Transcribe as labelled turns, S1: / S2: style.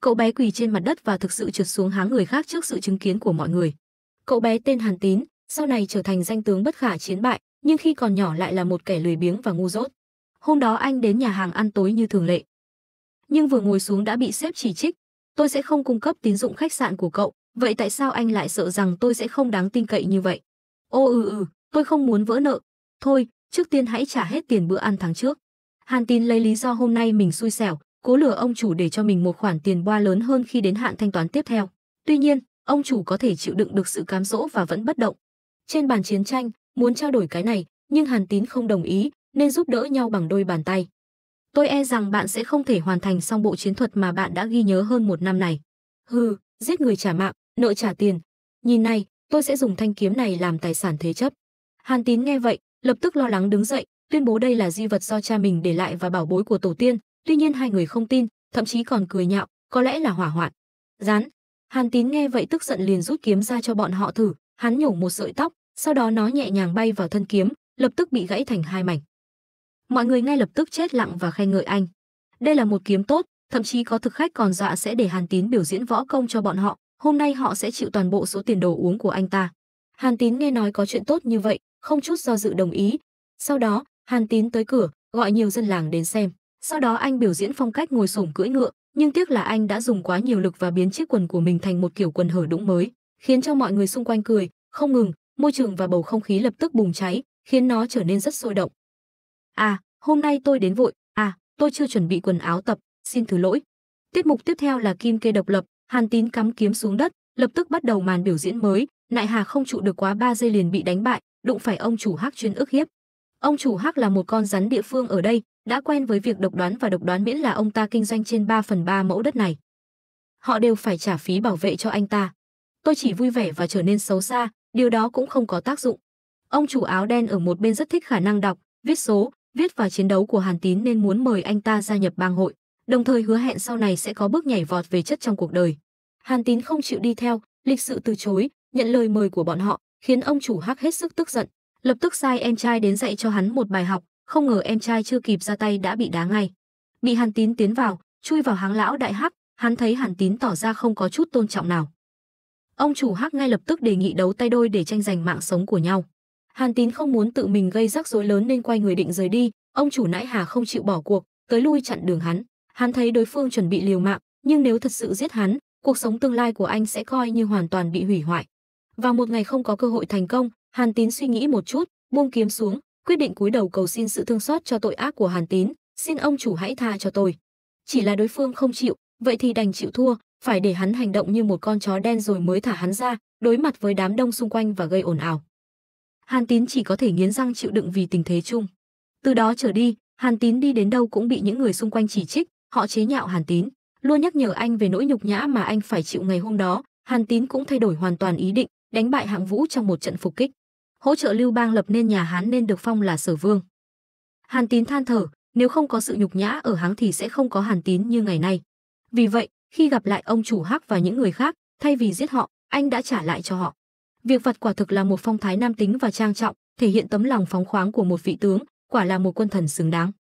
S1: cậu bé quỳ trên mặt đất và thực sự trượt xuống háng người khác trước sự chứng kiến của mọi người cậu bé tên hàn tín sau này trở thành danh tướng bất khả chiến bại nhưng khi còn nhỏ lại là một kẻ lười biếng và ngu dốt hôm đó anh đến nhà hàng ăn tối như thường lệ nhưng vừa ngồi xuống đã bị sếp chỉ trích tôi sẽ không cung cấp tín dụng khách sạn của cậu vậy tại sao anh lại sợ rằng tôi sẽ không đáng tin cậy như vậy ô ừ ừ tôi không muốn vỡ nợ thôi trước tiên hãy trả hết tiền bữa ăn tháng trước hàn tín lấy lý do hôm nay mình xui xẻo cố lừa ông chủ để cho mình một khoản tiền boa lớn hơn khi đến hạn thanh toán tiếp theo. Tuy nhiên, ông chủ có thể chịu đựng được sự cám dỗ và vẫn bất động. Trên bàn chiến tranh, muốn trao đổi cái này, nhưng Hàn Tín không đồng ý, nên giúp đỡ nhau bằng đôi bàn tay. Tôi e rằng bạn sẽ không thể hoàn thành xong bộ chiến thuật mà bạn đã ghi nhớ hơn một năm này. Hừ, giết người trả mạng, nợ trả tiền. Nhìn này, tôi sẽ dùng thanh kiếm này làm tài sản thế chấp. Hàn Tín nghe vậy, lập tức lo lắng đứng dậy, tuyên bố đây là di vật do cha mình để lại và bảo bối của tổ tiên, Tuy nhiên hai người không tin, thậm chí còn cười nhạo, có lẽ là hỏa hoạn. Rán. Hàn Tín nghe vậy tức giận liền rút kiếm ra cho bọn họ thử, hắn nhổ một sợi tóc, sau đó nó nhẹ nhàng bay vào thân kiếm, lập tức bị gãy thành hai mảnh. Mọi người ngay lập tức chết lặng và khen ngợi anh. Đây là một kiếm tốt, thậm chí có thực khách còn dọa sẽ để Hàn Tín biểu diễn võ công cho bọn họ, hôm nay họ sẽ chịu toàn bộ số tiền đồ uống của anh ta. Hàn Tín nghe nói có chuyện tốt như vậy, không chút do dự đồng ý. Sau đó, Hàn Tín tới cửa, gọi nhiều dân làng đến xem. Sau đó anh biểu diễn phong cách ngồi xổm cưỡi ngựa, nhưng tiếc là anh đã dùng quá nhiều lực và biến chiếc quần của mình thành một kiểu quần hở đũng mới, khiến cho mọi người xung quanh cười, không ngừng, môi trường và bầu không khí lập tức bùng cháy, khiến nó trở nên rất sôi động. À, hôm nay tôi đến vội, à, tôi chưa chuẩn bị quần áo tập, xin thứ lỗi. Tiết mục tiếp theo là Kim Kê độc lập, Hàn Tín cắm kiếm xuống đất, lập tức bắt đầu màn biểu diễn mới, Nại Hà không trụ được quá 3 giây liền bị đánh bại, đụng phải ông chủ Hắc chuyên ức hiếp. Ông chủ Hắc là một con rắn địa phương ở đây, đã quen với việc độc đoán và độc đoán miễn là ông ta kinh doanh trên 3 phần 3 mẫu đất này. Họ đều phải trả phí bảo vệ cho anh ta. Tôi chỉ vui vẻ và trở nên xấu xa, điều đó cũng không có tác dụng. Ông chủ áo đen ở một bên rất thích khả năng đọc, viết số, viết và chiến đấu của Hàn Tín nên muốn mời anh ta gia nhập bang hội, đồng thời hứa hẹn sau này sẽ có bước nhảy vọt về chất trong cuộc đời. Hàn Tín không chịu đi theo, lịch sự từ chối, nhận lời mời của bọn họ, khiến ông chủ Hắc hết sức tức giận, lập tức sai em trai đến dạy cho hắn một bài học, không ngờ em trai chưa kịp ra tay đã bị đá ngay. Bị Hàn Tín tiến vào, chui vào háng lão đại hắc, hắn thấy Hàn Tín tỏ ra không có chút tôn trọng nào. Ông chủ hắc ngay lập tức đề nghị đấu tay đôi để tranh giành mạng sống của nhau. Hàn Tín không muốn tự mình gây rắc rối lớn nên quay người định rời đi, ông chủ nãi hà không chịu bỏ cuộc, tới lui chặn đường hắn. Hắn thấy đối phương chuẩn bị liều mạng, nhưng nếu thật sự giết hắn, cuộc sống tương lai của anh sẽ coi như hoàn toàn bị hủy hoại. Vào một ngày không có cơ hội thành công, Hàn Tín suy nghĩ một chút, buông kiếm xuống, quyết định cúi đầu cầu xin sự thương xót cho tội ác của Hàn Tín, xin ông chủ hãy tha cho tôi. Chỉ là đối phương không chịu, vậy thì đành chịu thua, phải để hắn hành động như một con chó đen rồi mới thả hắn ra, đối mặt với đám đông xung quanh và gây ồn ào. Hàn Tín chỉ có thể nghiến răng chịu đựng vì tình thế chung. Từ đó trở đi, Hàn Tín đi đến đâu cũng bị những người xung quanh chỉ trích, họ chế nhạo Hàn Tín, luôn nhắc nhở anh về nỗi nhục nhã mà anh phải chịu ngày hôm đó. Hàn Tín cũng thay đổi hoàn toàn ý định, đánh bại Hạng Vũ trong một trận phục kích hỗ trợ Lưu Bang lập nên nhà Hán nên được phong là Sở Vương. Hàn Tín than thở, nếu không có sự nhục nhã ở Hán thì sẽ không có Hàn Tín như ngày nay. Vì vậy, khi gặp lại ông chủ Hắc và những người khác, thay vì giết họ, anh đã trả lại cho họ. Việc vặt quả thực là một phong thái nam tính và trang trọng, thể hiện tấm lòng phóng khoáng của một vị tướng, quả là một quân thần xứng đáng.